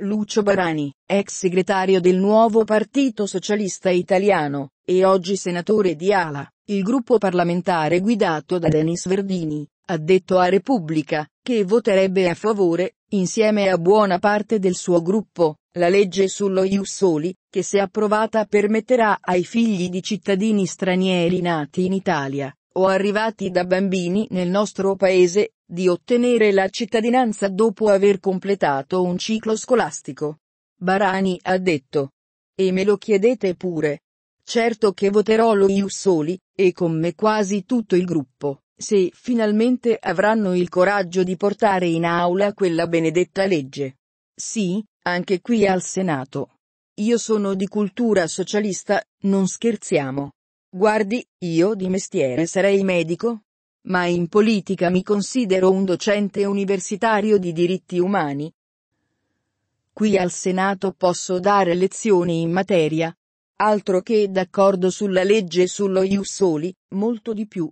Lucio Barani, ex segretario del nuovo Partito Socialista Italiano, e oggi senatore di Ala, il gruppo parlamentare guidato da Denis Verdini, ha detto a Repubblica, che voterebbe a favore, insieme a buona parte del suo gruppo, la legge sullo Iussoli, che se approvata permetterà ai figli di cittadini stranieri nati in Italia, o arrivati da bambini nel nostro paese, di ottenere la cittadinanza dopo aver completato un ciclo scolastico. Barani ha detto. E me lo chiedete pure. Certo che voterò lo Iussoli, e con me quasi tutto il gruppo, se finalmente avranno il coraggio di portare in aula quella benedetta legge. Sì, anche qui al Senato. Io sono di cultura socialista, non scherziamo. Guardi, io di mestiere sarei medico. Ma in politica mi considero un docente universitario di diritti umani. Qui al Senato posso dare lezioni in materia. Altro che d'accordo sulla legge sullo Ius Soli, molto di più.